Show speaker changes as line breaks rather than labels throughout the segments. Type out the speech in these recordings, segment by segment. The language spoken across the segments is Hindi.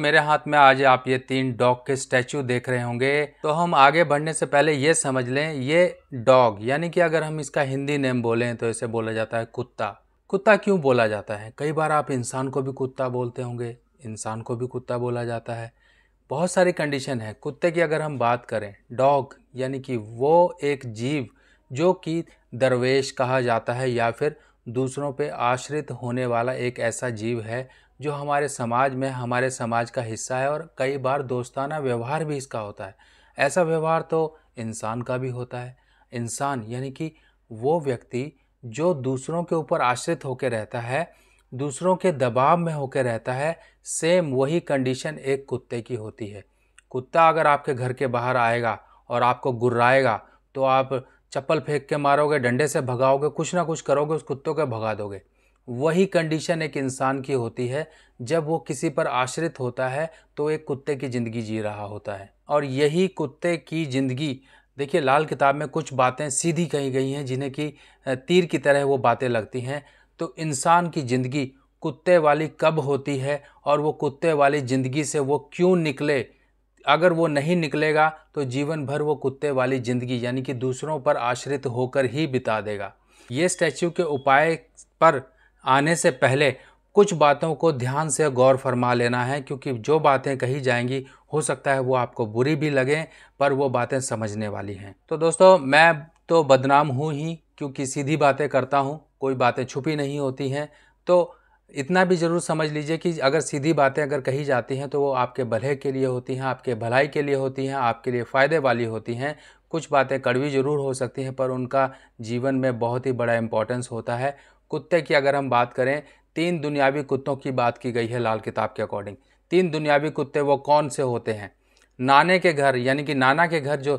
मेरे हाथ में आज आप ये तीन डॉग के स्टैचू देख रहे होंगे तो हम आगे बढ़ने से पहले ये समझ लें ये डॉग यानी कि अगर हम इसका हिंदी नेम बोलें तो इसे बोला जाता है कुत्ता कुत्ता क्यों बोला जाता है कई बार आप इंसान को भी कुत्ता बोलते होंगे इंसान को भी कुत्ता बोला जाता है बहुत सारी कंडीशन है कुत्ते की अगर हम बात करें डॉग यानी कि वो एक जीव जो कि दरवेश कहा जाता है या फिर दूसरों पे आश्रित होने वाला एक ऐसा जीव है जो हमारे समाज में हमारे समाज का हिस्सा है और कई बार दोस्ताना व्यवहार भी इसका होता है ऐसा व्यवहार तो इंसान का भी होता है इंसान यानी कि वो व्यक्ति जो दूसरों के ऊपर आश्रित होकर रहता है दूसरों के दबाव में होकर रहता है सेम वही कंडीशन एक कुत्ते की होती है कुत्ता अगर आपके घर के बाहर आएगा और आपको गुर्राएगा तो आप चप्पल फेंक के मारोगे डंडे से भगाओगे कुछ ना कुछ करोगे उस कुत्तों को भगा दोगे वही कंडीशन एक इंसान की होती है जब वो किसी पर आश्रित होता है तो एक कुत्ते की ज़िंदगी जी रहा होता है और यही कुत्ते की ज़िंदगी देखिए लाल किताब में कुछ बातें सीधी कही गई हैं जिन्हें कि तीर की तरह वो बातें लगती हैं तो इंसान की ज़िंदगी कुत्ते वाली कब होती है और वो कुत्ते वाली ज़िंदगी से वो क्यों निकले अगर वो नहीं निकलेगा तो जीवन भर वो कुत्ते वाली ज़िंदगी यानी कि दूसरों पर आश्रित होकर ही बिता देगा ये स्टैचू के उपाय पर आने से पहले कुछ बातों को ध्यान से गौर फरमा लेना है क्योंकि जो बातें कही जाएंगी हो सकता है वो आपको बुरी भी लगें पर वो बातें समझने वाली हैं तो दोस्तों मैं तो बदनाम हूँ ही क्योंकि सीधी बातें करता हूँ कोई बातें छुपी नहीं होती हैं तो इतना भी ज़रूर समझ लीजिए कि अगर सीधी बातें अगर कही जाती हैं तो वो आपके भले के लिए होती हैं आपके भलाई के लिए होती हैं आपके लिए फ़ायदे वाली होती हैं कुछ बातें कड़वी ज़रूर हो सकती हैं पर उनका जीवन में बहुत ही बड़ा इम्पोर्टेंस होता है कुत्ते की अगर हम बात करें तीन दुनियावी कुत्तों की बात की गई है लाल किताब के अकॉर्डिंग तीन दुनियावी कुत्ते वो कौन से होते हैं नाने के घर यानी कि नाना के घर जो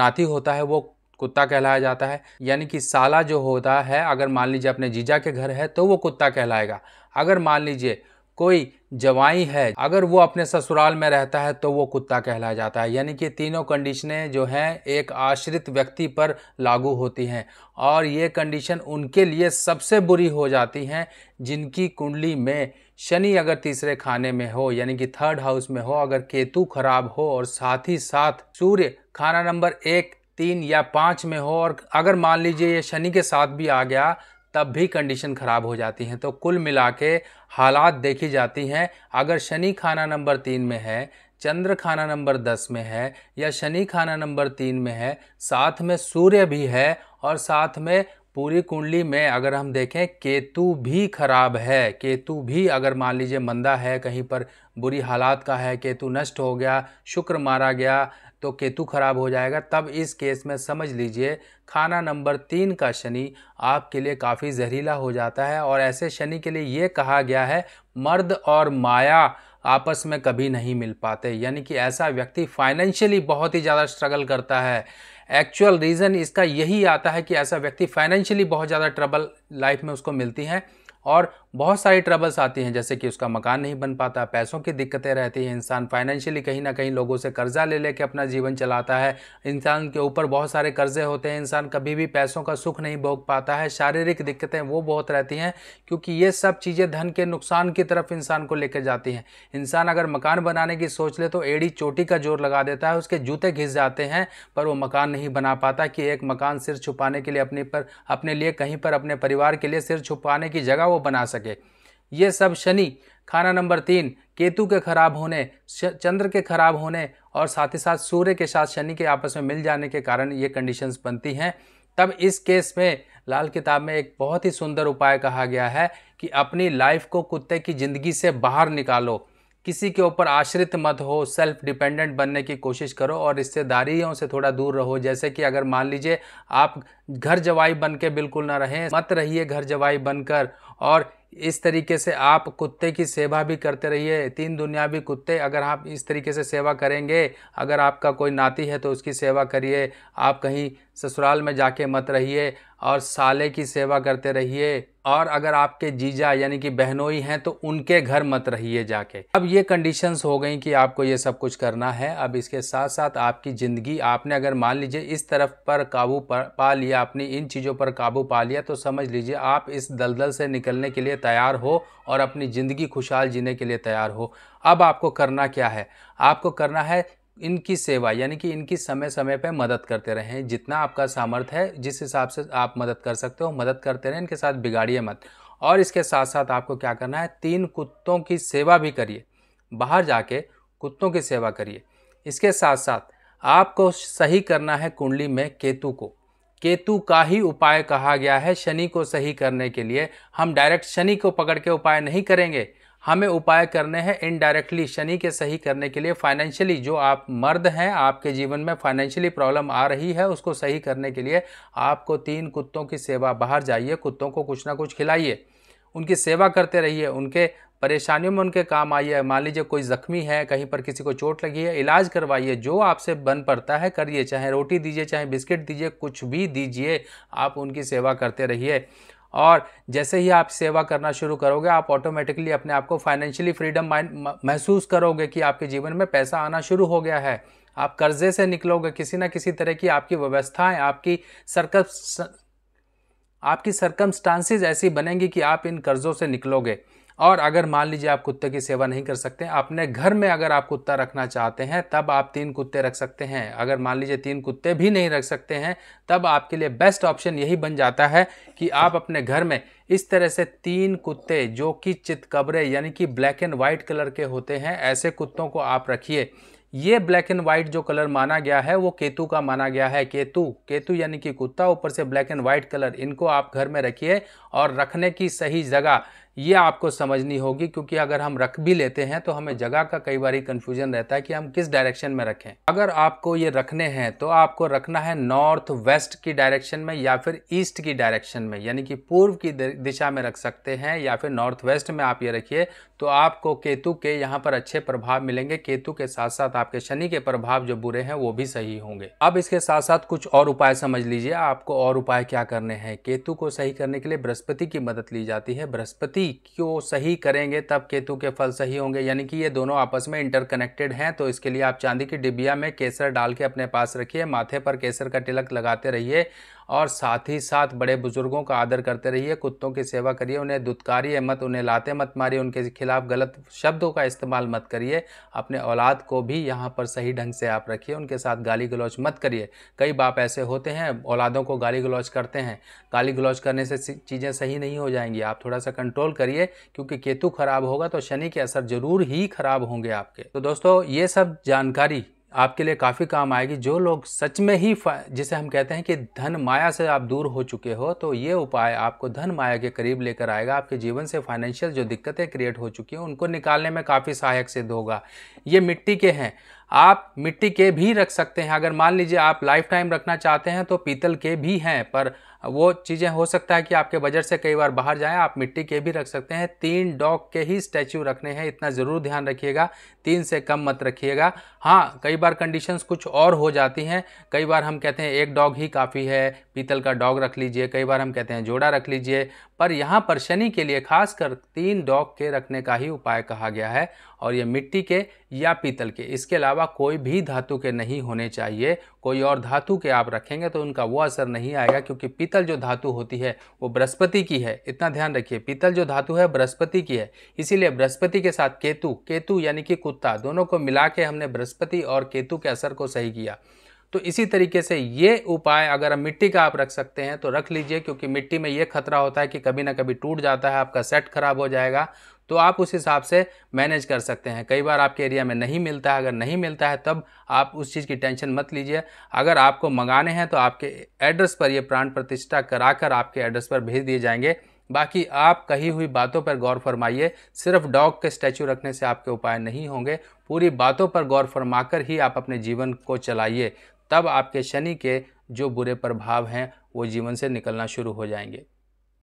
नाती होता है वो कुत्ता कहलाया जाता है यानी कि साला जो होता है अगर मान लीजिए अपने जीजा के घर है तो वो कुत्ता कहलाएगा अगर मान लीजिए कोई जवाई है अगर वो अपने ससुराल में रहता है तो वो कुत्ता कहलाया जाता है यानी कि तीनों कंडीशनें जो हैं एक आश्रित व्यक्ति पर लागू होती हैं और ये कंडीशन उनके लिए सबसे बुरी हो जाती हैं जिनकी कुंडली में शनि अगर तीसरे खाने में हो यानी कि थर्ड हाउस में हो अगर केतु खराब हो और साथ ही साथ सूर्य खाना नंबर एक तीन या पाँच में हो और अगर मान लीजिए ये शनि के साथ भी आ गया तब भी कंडीशन ख़राब हो जाती हैं तो कुल मिला के हालात देखी जाती हैं अगर शनि खाना नंबर तीन में है चंद्र खाना नंबर दस में है या शनि खाना नंबर तीन में है साथ में सूर्य भी है और साथ में पूरी कुंडली में अगर हम देखें केतु भी खराब है केतु भी अगर मान लीजिए मंदा है कहीं पर बुरी हालात का है केतु नष्ट हो गया शुक्र मारा गया तो केतु खराब हो जाएगा तब इस केस में समझ लीजिए खाना नंबर तीन का शनि आपके लिए काफ़ी जहरीला हो जाता है और ऐसे शनि के लिए ये कहा गया है मर्द और माया आपस में कभी नहीं मिल पाते यानी कि ऐसा व्यक्ति फाइनेंशियली बहुत ही ज़्यादा स्ट्रगल करता है एक्चुअल रीज़न इसका यही आता है कि ऐसा व्यक्ति फाइनेंशियली बहुत ज़्यादा ट्रबल लाइफ में उसको मिलती हैं और बहुत सारी ट्रबल्स आती हैं जैसे कि उसका मकान नहीं बन पाता पैसों की दिक्कतें रहती हैं इंसान फाइनेंशियली कहीं ना कहीं लोगों से कर्जा ले लेके अपना जीवन चलाता है इंसान के ऊपर बहुत सारे कर्जे होते हैं इंसान कभी भी पैसों का सुख नहीं भोग पाता है शारीरिक दिक्कतें वो बहुत रहती हैं क्योंकि ये सब चीज़ें धन के नुकसान की तरफ इंसान को लेकर जाती हैं इंसान अगर मकान बनाने की सोच ले तो एड़ी चोटी का जोर लगा देता है उसके जूते घिस जाते हैं पर वो मकान नहीं बना पाता कि एक मकान सिर छुपाने के लिए अपने पर अपने लिए कहीं पर अपने परिवार के लिए सिर छुपाने की जगह वो बना सके सके ये सब शनि खाना नंबर तीन केतु के खराब होने चंद्र के खराब होने और साथ ही साथ सूर्य के साथ शनि के आपस में मिल जाने के कारण ये कंडीशंस बनती हैं तब इस केस में लाल किताब में एक बहुत ही सुंदर उपाय कहा गया है कि अपनी लाइफ को कुत्ते की ज़िंदगी से बाहर निकालो किसी के ऊपर आश्रित मत हो सेल्फ डिपेंडेंट बनने की कोशिश करो और रिश्तेदारियों से थोड़ा दूर रहो जैसे कि अगर मान लीजिए आप घर जवाई बन के बिल्कुल ना रहें मत रहिए घर जवाई बनकर और इस तरीके से आप कुत्ते की सेवा भी करते रहिए तीन दुनियावी कुत्ते अगर आप इस तरीके से सेवा करेंगे अगर आपका कोई नाती है तो उसकी सेवा करिए आप कहीं ससुराल में जाके मत रहिए और साले की सेवा करते रहिए और अगर आपके जीजा यानी कि बहनोई हैं तो उनके घर मत रहिए जाके अब ये कंडीशंस हो गई कि आपको ये सब कुछ करना है अब इसके साथ साथ आपकी ज़िंदगी आपने अगर मान लीजिए इस तरफ पर काबू पा लिया आपने इन चीज़ों पर काबू पा लिया तो समझ लीजिए आप इस दलदल से निकलने के लिए तैयार हो और अपनी ज़िंदगी खुशहाल जीने के लिए तैयार हो अब आपको करना क्या है आपको करना है इनकी सेवा यानी कि इनकी समय समय पर मदद करते रहें जितना आपका सामर्थ्य है जिस हिसाब से आप मदद कर सकते हो मदद करते रहें इनके साथ बिगाड़िए मत और इसके साथ साथ आपको क्या करना है तीन कुत्तों की सेवा भी करिए बाहर जाके कुत्तों की सेवा करिए इसके साथ साथ आपको सही करना है कुंडली में केतु को केतु का ही उपाय कहा गया है शनि को सही करने के लिए हम डायरेक्ट शनि को पकड़ के उपाय नहीं करेंगे हमें उपाय करने हैं इनडायरेक्टली शनि के सही करने के लिए फाइनेंशियली जो आप मर्द हैं आपके जीवन में फाइनेंशियली प्रॉब्लम आ रही है उसको सही करने के लिए आपको तीन कुत्तों की सेवा बाहर जाइए कुत्तों को कुछ ना कुछ खिलाइए उनकी सेवा करते रहिए उनके परेशानियों में उनके काम आइए मान लीजिए कोई ज़ख्मी है कहीं पर किसी को चोट लगी है इलाज करवाइए जो आपसे बन पड़ता है करिए चाहे रोटी दीजिए चाहे बिस्किट दीजिए कुछ भी दीजिए आप उनकी सेवा करते रहिए और जैसे ही आप सेवा करना शुरू करोगे आप ऑटोमेटिकली अपने आप को फाइनेंशियली फ्रीडम महसूस करोगे कि आपके जीवन में पैसा आना शुरू हो गया है आप कर्जे से निकलोगे किसी ना किसी तरह की आपकी व्यवस्थाएं आपकी सरकम आपकी सरकमस्टांसिस ऐसी बनेंगी कि आप इन कर्ज़ों से निकलोगे और अगर मान लीजिए आप कुत्ते की सेवा नहीं कर सकते अपने घर में अगर आप कुत्ता रखना चाहते हैं तब आप तीन कुत्ते रख सकते हैं अगर मान लीजिए तीन कुत्ते भी नहीं रख सकते हैं तब आपके लिए बेस्ट ऑप्शन यही बन जाता है कि आप अपने घर में इस तरह से तीन कुत्ते जो कि चितकबरे यानी कि ब्लैक एंड वाइट कलर के होते हैं ऐसे कुत्तों को आप रखिए ये ब्लैक एंड वाइट जो कलर माना गया है वो केतु का माना गया है केतु केतु यानी कि कुत्ता ऊपर से ब्लैक एंड वाइट कलर इनको आप घर में रखिए और रखने की सही जगह ये आपको समझनी होगी क्योंकि अगर हम रख भी लेते हैं तो हमें जगह का कई बार कंफ्यूजन रहता है कि हम किस डायरेक्शन में रखें अगर आपको ये रखने हैं तो आपको रखना है नॉर्थ वेस्ट की डायरेक्शन में या फिर ईस्ट की डायरेक्शन में यानी कि पूर्व की दिशा में रख सकते हैं या फिर नॉर्थ वेस्ट में आप ये रखिए तो आपको केतु के यहाँ पर अच्छे प्रभाव मिलेंगे केतु के साथ साथ आपके शनि के प्रभाव जो बुरे हैं वो भी सही होंगे अब इसके साथ साथ कुछ और उपाय समझ लीजिए आपको और उपाय क्या करने हैं केतु को सही करने के लिए बृहस्पति की मदद ली जाती है बृहस्पति को सही करेंगे तब केतु के फल सही होंगे यानी कि ये दोनों आपस में इंटरकनेक्टेड हैं तो इसके लिए आप चांदी की डिबिया में केसर डाल के अपने पास रखिए माथे पर केसर का तिलक लगाते रहिए और साथ ही साथ बड़े बुजुर्गों का आदर करते रहिए कुत्तों की सेवा करिए उन्हें दुदकारी मत उन्हें लाते मत मारिए उनके खिलाफ गलत शब्दों का इस्तेमाल मत करिए अपने औलाद को भी यहाँ पर सही ढंग से आप रखिए उनके साथ गाली गलौज मत करिए कई बाप ऐसे होते हैं औलादों को गाली गलौज करते हैं गाली गलौज करने से चीज़ें सही नहीं हो जाएंगी आप थोड़ा सा कंट्रोल करिए क्योंकि केतु खराब होगा तो शनि के असर जरूर ही खराब होंगे आपके तो दोस्तों ये सब जानकारी आपके लिए काफ़ी काम आएगी जो लोग सच में ही जिसे हम कहते हैं कि धन माया से आप दूर हो चुके हो तो ये उपाय आपको धन माया के करीब लेकर आएगा आपके जीवन से फाइनेंशियल जो दिक्कतें क्रिएट हो चुकी हैं उनको निकालने में काफ़ी सहायक सिद्ध होगा ये मिट्टी के हैं आप मिट्टी के भी रख सकते हैं अगर मान लीजिए आप लाइफ टाइम रखना चाहते हैं तो पीतल के भी हैं पर वो चीज़ें हो सकता है कि आपके बजट से कई बार बाहर जाएं आप मिट्टी के भी रख सकते हैं तीन डॉग के ही स्टैचू रखने हैं इतना ज़रूर ध्यान रखिएगा तीन से कम मत रखिएगा हाँ कई बार कंडीशंस कुछ और हो जाती हैं कई बार हम कहते हैं एक डॉग ही काफ़ी है पीतल का डॉग रख लीजिए कई बार हम कहते हैं जोड़ा रख लीजिए पर यहाँ पर शनि के लिए खासकर तीन डॉग के रखने का ही उपाय कहा गया है और ये मिट्टी के या पीतल के इसके अलावा कोई भी धातु के नहीं होने चाहिए कोई और धातु के आप रखेंगे तो उनका वो असर नहीं आएगा क्योंकि पीतल जो धातु होती है वो बृहस्पति की है इतना ध्यान रखिए पीतल जो धातु है बृहस्पति की है इसीलिए बृहस्पति के साथ केतु केतु यानी कि कुत्ता दोनों को मिला के हमने बृहस्पति और केतु के असर को सही किया तो इसी तरीके से ये उपाय अगर मिट्टी का आप रख सकते हैं तो रख लीजिए क्योंकि मिट्टी में ये खतरा होता है कि कभी ना कभी टूट जाता है आपका सेट खराब हो जाएगा तो आप उस हिसाब से मैनेज कर सकते हैं कई बार आपके एरिया में नहीं मिलता है अगर नहीं मिलता है तब आप उस चीज़ की टेंशन मत लीजिए अगर आपको मंगाने हैं तो आपके एड्रेस पर ये प्राण प्रतिष्ठा कराकर आपके एड्रेस पर भेज दिए जाएंगे बाकी आप कही हुई बातों पर गौर फरमाइए सिर्फ डॉग के स्टैचू रखने से आपके उपाय नहीं होंगे पूरी बातों पर गौर फरमाकर ही आप अपने जीवन को चलाइए तब आपके शनि के जो बुरे प्रभाव हैं वो जीवन से निकलना शुरू हो जाएंगे